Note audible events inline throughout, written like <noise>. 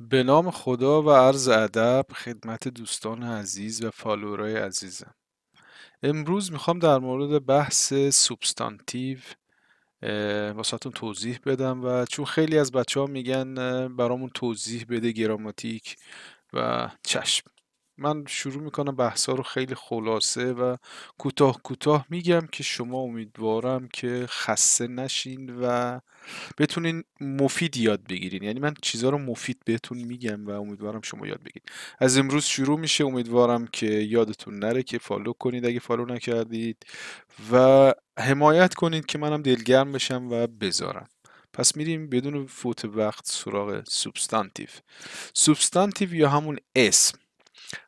به نام خدا و عرض ادب خدمت دوستان عزیز و فالورای عزیزم امروز میخوام در مورد بحث سوبستانتیو واسهتون توضیح بدم و چون خیلی از بچه ها میگن برامون توضیح بده گراماتیک و چشم من شروع میکنم بحثا رو خیلی خلاصه و کوتاه کوتاه میگم که شما امیدوارم که خسته نشین و بتونین مفید یاد بگیرین یعنی من چیزها رو مفید بهتون میگم و امیدوارم شما یاد بگیرید از امروز شروع میشه امیدوارم که یادتون نره که فالو کنید اگه فالو نکردید و حمایت کنید که منم دلگرم بشم و بذارم پس میریم بدون فوت وقت سراغ سوبستانتیو سوبستانتیو یا همون اسم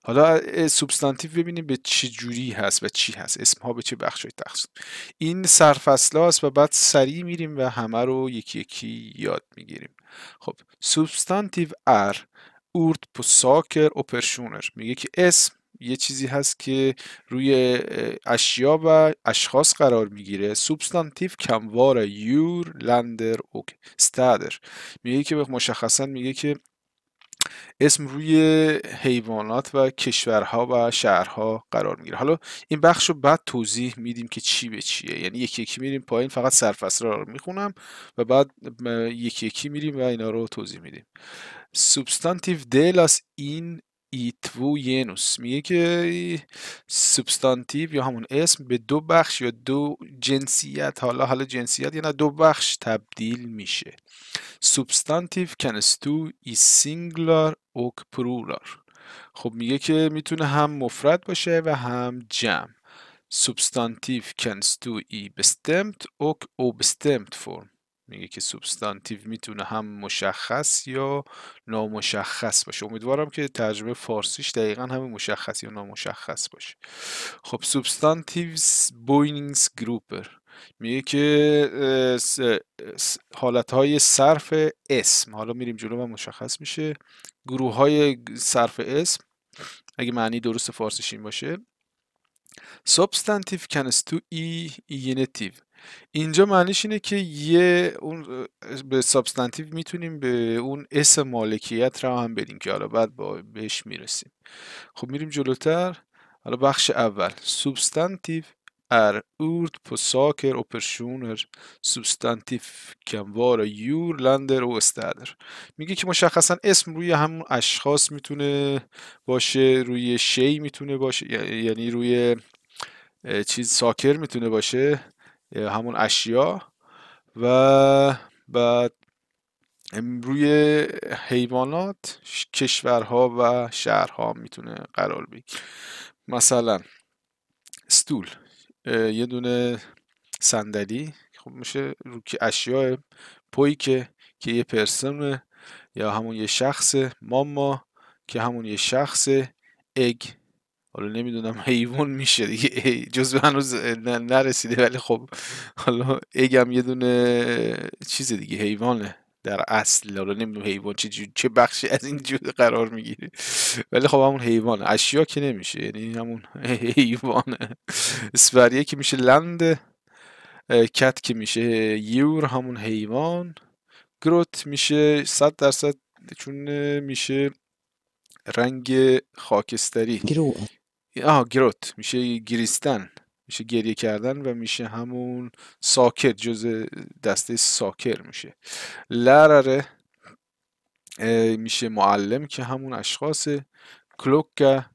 حالا سوبستانتیو ببینیم به چه جوری هست و چی هست اسم ها به چه های تخصون. این سرفصل و بعد سریع میریم و همه رو یکی یکی یاد میگیریم خب سوبستانتیو ار اورد پوساکر اوپرشونر میگه که اسم یه چیزی هست که روی اشیا و اشخاص قرار میگیره سوبستانتیو کموار یور لندر اوک استادر میگه که مشخصا میگه که اسم روی حیوانات و کشورها و شهرها قرار میگیره حالا این بخش رو بعد توضیح میدیم که چی به چیه یعنی یکی یکی میریم پایین فقط سرفصل رو میخونم و بعد یکی یکی میریم و اینا رو توضیح میدیم سبستانتیو دیل این ینوس میگه که سبستانتیو یا همون اسم به دو بخش یا دو جنسیت حالا حالا جنسیت یا دو بخش تبدیل میشه سبستانتیو کنستو ای سینگلار اوک پرولار خب میگه که میتونه هم مفرد باشه و هم جمع سبستانتیو کنستو ای بستمت اوک او بستمت فرم میگه که سبستانتیو میتونه هم مشخص یا نامشخص باشه امیدوارم که ترجمه فارسیش دقیقا هم مشخص یا نامشخص باشه خب سبستانتیو بوینگز گروپر میگه که حالت های صرف اسم حالا میریم جلو و مشخص میشه گروه های صرف اسم اگه معنی درست فارسیش این باشه سبستانتیف کن to e genitive اینجا معنیش اینه که یه اون به سبستانتیو میتونیم به اون اس مالکیت رو هم بدیم که حالا بعد با بهش میرسیم خب میریم جلوتر حالا بخش اول سبستانتیف är ord på saker och personer کموار یور لندر و استدر میگه که مشخصا اسم روی همون اشخاص میتونه باشه روی شی میتونه باشه یعنی روی چیز ساکر میتونه باشه همون اشیا و بعد روی حیوانات کشورها و شهرها میتونه قرار بگیره مثلا ستول یه دونه صندلی خب میشه رو که اشیاء پوی که که یه پرسن یا همون یه شخص ماما که همون یه شخص اگ حالا نمیدونم <laughs> حیوان میشه دیگه جز هنوز نرسیده ولی خب حالا اگم یه دونه چیز دیگه حیوانه در اصل حالا نمیدونم حیوان چه چه بخشی از این جود قرار میگیره ولی خب همون حیوان اشیا که نمیشه یعنی همون حیوان اسفریه که میشه لند کت که میشه یور همون حیوان گروت میشه صد درصد چون میشه رنگ خاکستری آه گروت میشه گریستن میشه گریه کردن و میشه همون ساکر جز دسته ساکر میشه لرره میشه معلم که همون اشخاص کلوکه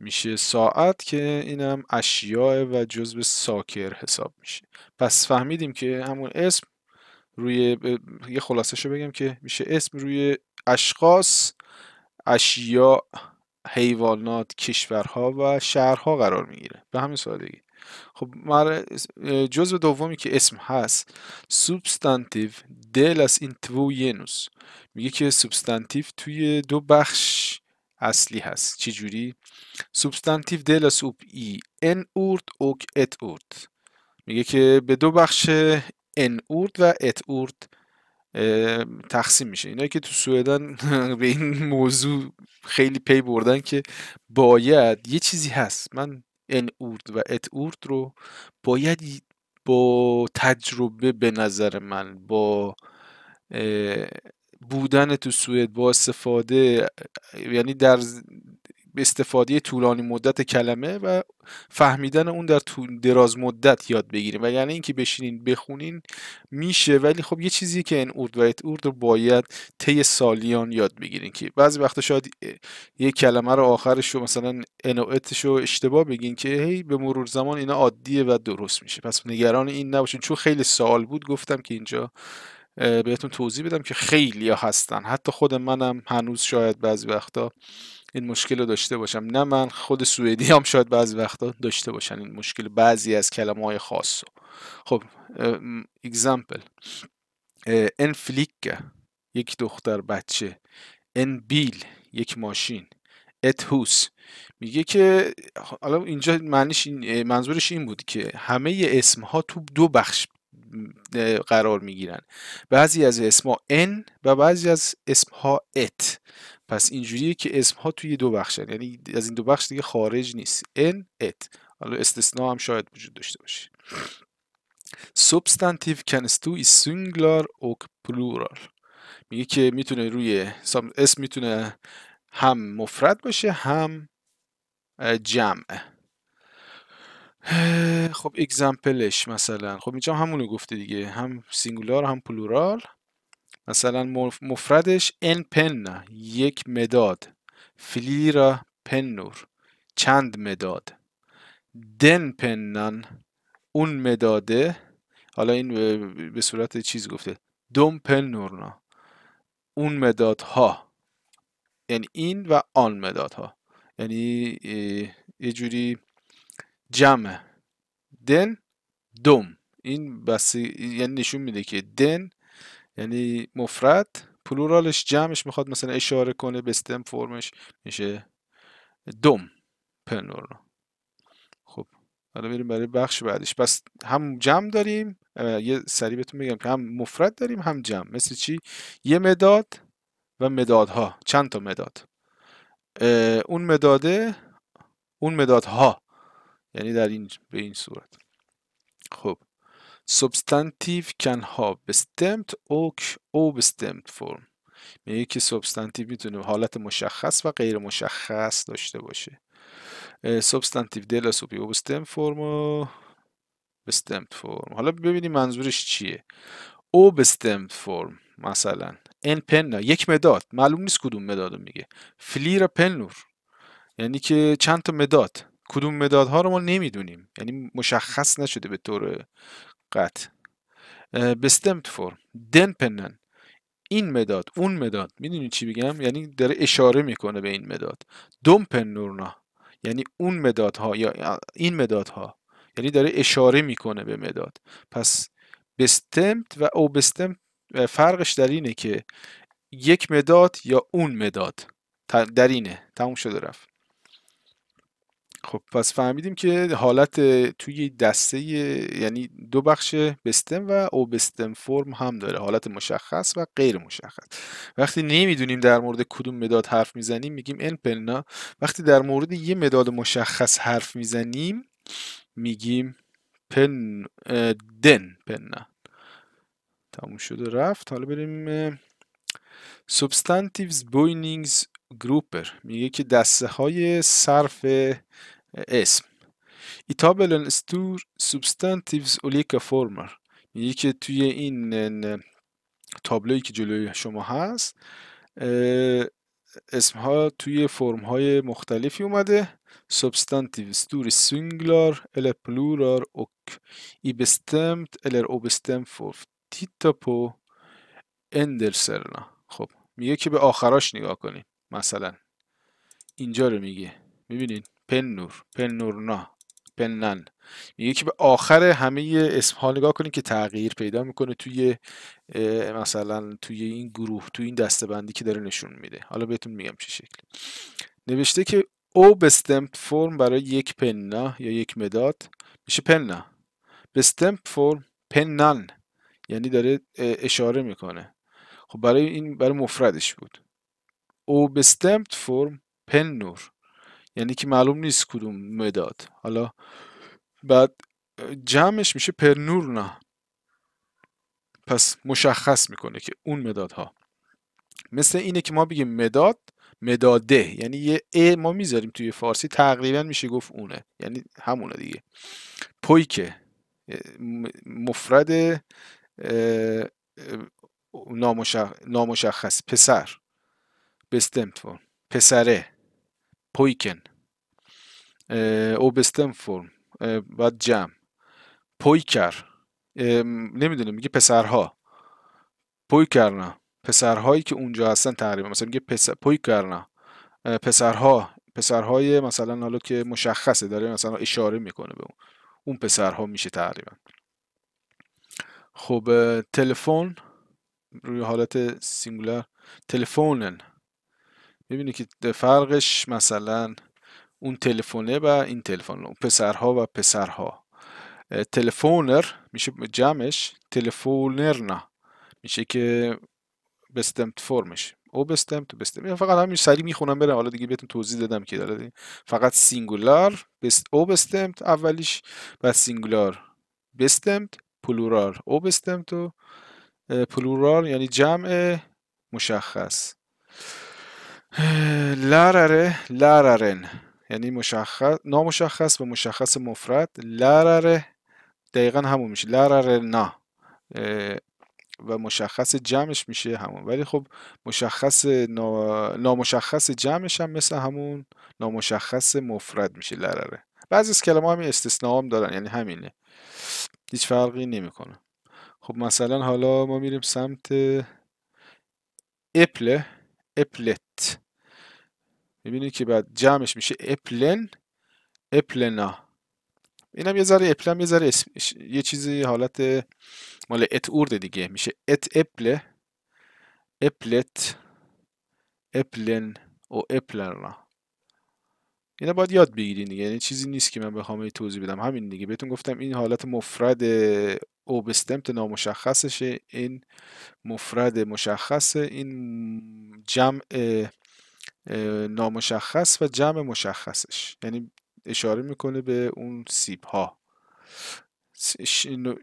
میشه ساعت که اینم اشیاء و جزء ساکر حساب میشه پس فهمیدیم که همون اسم روی یه خلاصه بگم که میشه اسم روی اشخاص اشیاء حیوانات کشورها و شهرها قرار میگیره به همین سادگی خب جزء دومی که اسم هست سوبستانتیو این ینوس میگه که سوبستانتیو توی دو بخش اصلی هست چی جوری سوبستانتیو دل اوب ای ان اورد اوک ات اورد میگه که به دو بخش ان اورد و ات اورد تقسیم میشه اینا که تو سوئدن <laughs> به این موضوع خیلی پی بردن که باید یه چیزی هست من ان اورد و ات اورد رو باید با تجربه به نظر من با بودن تو سوئد با استفاده یعنی در استفاده طولانی مدت کلمه و فهمیدن اون در دراز مدت یاد بگیریم و یعنی اینکه بشینین بخونین میشه ولی خب یه چیزی که این اورد و اورد رو باید طی سالیان یاد بگیرین که بعضی وقتا شاید یه کلمه رو آخرش رو مثلا انوعتش رو اشتباه بگین که هی به مرور زمان اینا عادیه و درست میشه پس نگران این نباشین چون خیلی سوال بود گفتم که اینجا بهتون توضیح بدم که خیلی ها هستن حتی خود منم هنوز شاید بعضی وقتا این مشکل رو داشته باشم نه من خود سوئدی هم شاید بعضی وقتا داشته باشن این مشکل بعضی از کلمه های خاص خب اگزمپل ان فلیک یک دختر بچه ان بیل یک ماشین ات هوس میگه که حالا اینجا معنیش منظورش این بود که همه اسم ها تو دو بخش قرار میگیرن بعضی از اسمها ان و بعضی از ها ات پس اینجوریه که اسم ها توی دو بخشن یعنی از این دو بخش دیگه خارج نیست ان ات حالا استثنا هم شاید وجود داشته باشه Substantive can is singular or plural میگه که میتونه روی اسم میتونه هم مفرد باشه هم جمعه خب اگزمپلش مثلا خب اینجا همونو گفته دیگه هم سینگولار هم پلورال مثلا مفردش ان پن یک مداد فلیرا پنور چند مداد دن پنن اون مداده حالا این به صورت چیز گفته دوم پنورنا اون مدادها یعنی این و آن مدادها یعنی یه جوری جمع دن دوم این بس یعنی نشون میده که دن یعنی مفرد پلورالش جمعش میخواد مثلا اشاره کنه به استم فرمش میشه دوم پنور خب حالا بریم برای بخش بعدش پس هم جمع داریم یه سری بهتون میگم که هم مفرد داریم هم جمع مثل چی یه مداد و مدادها چند تا مداد اون مداده اون مدادها یعنی در این به این صورت خب کن can بستمت stemmed او بستمت form میگه که سبستانتیو میتونه حالت مشخص و غیر مشخص داشته باشه سبستانتیو دل او اوبستم فرم و بستمت فرم حالا ببینیم منظورش چیه او اوبستمت فرم مثلا ان پنا یک مداد معلوم نیست کدوم مداد میگه فلیر پنور یعنی که چند تا مداد کدوم مدادها رو ما نمیدونیم یعنی مشخص نشده به طور قطع بستمت فرم دن پنن این مداد اون مداد میدونی چی بگم یعنی داره اشاره میکنه به این مداد دوم پنورنا یعنی اون مدادها یا این مدادها یعنی داره اشاره میکنه به مداد پس بستمت و او بستمت فرقش در اینه که یک مداد یا اون مداد در اینه تموم شده رفت خب پس فهمیدیم که حالت توی دسته یعنی دو بخش بستم و اوبستم فرم هم داره حالت مشخص و غیر مشخص وقتی نمیدونیم در مورد کدوم مداد حرف میزنیم میگیم ان پلنا وقتی در مورد یه مداد مشخص حرف میزنیم میگیم پن دن پنا تموم شده رفت حالا بریم سبستانتیوز بوینینگز گروپر میگه که دسته های صرف اسم ایتابلن استور سبستانتیوز اولیکا فورمر میگه که توی این تابلویی که جلوی شما هست اسم ها توی فرم های مختلفی اومده سبستانتیو استور سینگلار ال پلورار اوک ای بستمت الر او بستمفورف تیتا تیتاپو اندرسرنا خب میگه که به آخراش نگاه کنید مثلا اینجا رو میگه میبینین پن نور پن پن پنن میگه که به آخر همه اسم ها نگاه کنید که تغییر پیدا میکنه توی مثلا توی این گروه توی این دسته بندی که داره نشون میده حالا بهتون میگم چه شکل نوشته که او به استمپ فرم برای یک پنا یا یک مداد میشه پنا به استمپ فرم پنن یعنی داره اشاره میکنه خب برای این برای مفردش بود او بستمت فرم پن نور یعنی که معلوم نیست کدوم مداد حالا بعد جمعش میشه پرنور نه پس مشخص میکنه که اون مدادها مثل اینه که ما بگیم مداد مداده یعنی یه ا ما میذاریم توی فارسی تقریبا میشه گفت اونه یعنی همونه دیگه پویکه مفرد نامشخص پسر bestämt پسره پویکن او بستم فرم بعد جمع پویکر نمیدونم میگه پسرها پویکرنا پسرهایی که اونجا هستن تقریبا مثلا میگه پویکرنا پسرها پسرهای مثلا حالا که مشخصه داره مثلا اشاره میکنه به اون اون پسرها میشه تقریبا خب تلفن روی حالت سینگولر تلفونن ببینی که فرقش مثلا اون تلفنه و این تلفن اون پسرها و پسرها تلفونر میشه جمعش نه میشه که بستمت فرمش او بستمت فقط همین سری میخونم برم حالا دیگه بهتون توضیح دادم که داره فقط سینگولار بست او بستمت اولیش و سینگولار بستمت پلورال او بستمت و پلورال یعنی جمع مشخص لرره <sighs> لررن یعنی مشخص نامشخص و مشخص مفرد لرره دقیقا همون میشه لرره نا و مشخص جمعش میشه همون ولی خب مشخص نامشخص جمعش هم مثل همون نامشخص مفرد میشه لرره بعضی از کلمه هم استثناء دارن یعنی همینه هیچ فرقی نمیکنه خب مثلا حالا ما میریم سمت اپله اپلت میبینید که بعد جمعش میشه اپلن اپلنا اینم یه ذره اپلم یه ذره یه چیزی حالت مال اورده دیگه میشه ات اپله اپلت اپلن و اپلنا اینا باید یاد بگیرین دیگه یعنی چیزی نیست که من بخوام توضیح بدم همین دیگه بهتون گفتم این حالت مفرد او به نامشخصشه این مفرد مشخصه این جمع نامشخص و جمع مشخصش یعنی اشاره میکنه به اون سیب ها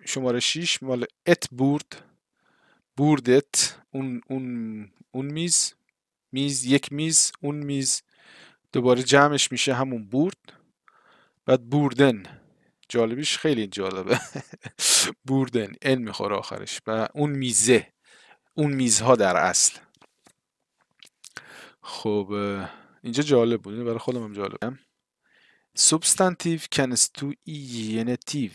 شماره 6 مال ات بورد بوردت اون, اون, اون میز میز یک میز اون میز دوباره جمعش میشه همون بورد بعد بوردن جالبیش خیلی جالبه <laughs> بوردن ان میخوره آخرش و اون میزه اون میزها در اصل خب اینجا جالب بود برای خودم هم جالب سبستانتیف کنستو ینتیو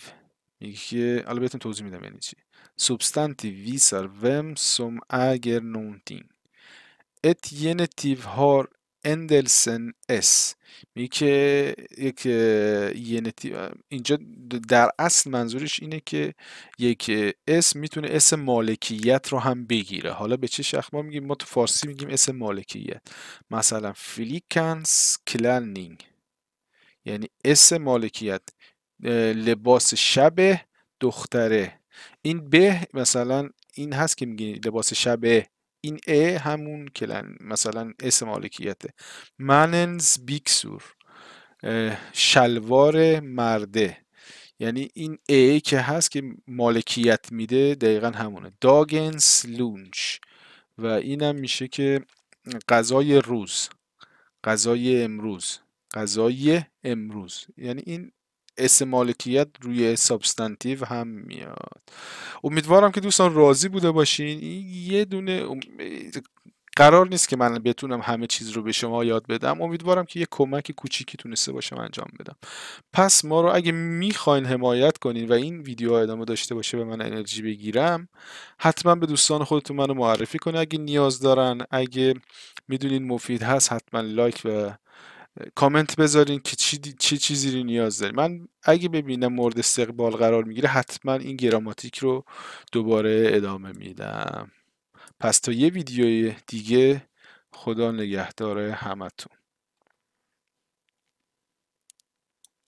میگه که حالا بهتون توضیح میدم یعنی چی سبستانتیو وی سر وم سم اگر نونتین ات ینتیو هار اندلسن اس میگه که یک ینتی اینجا در اصل منظورش اینه که یک اسم میتونه اس مالکیت رو هم بگیره حالا به چه شخص ما میگیم ما تو فارسی میگیم اس مالکیت مثلا فلیکنس کلنینگ یعنی اس مالکیت لباس شب دختره این به مثلا این هست که میگی لباس شب این ا همون کلن مثلا اسم مالکیته مننز بیکسور شلوار مرده یعنی این ای که هست که مالکیت میده دقیقا همونه داگنس لونچ و اینم میشه که غذای روز غذای امروز غذای امروز یعنی این اس مالکیت روی سابستانتیو هم میاد امیدوارم که دوستان راضی بوده باشین یه دونه قرار نیست که من بتونم همه چیز رو به شما یاد بدم امیدوارم که یه کمک کوچیکی تونسته باشم انجام بدم پس ما رو اگه میخواین حمایت کنین و این ویدیو ادامه داشته باشه به من انرژی بگیرم حتما به دوستان خودتون منو معرفی کنه اگه نیاز دارن اگه میدونین مفید هست حتما لایک و کامنت بذارین که چی, چی چیزی رو نیاز داریم من اگه ببینم مورد استقبال قرار میگیره حتما این گراماتیک رو دوباره ادامه میدم پس تا یه ویدیوی دیگه خدا نگهدار همتون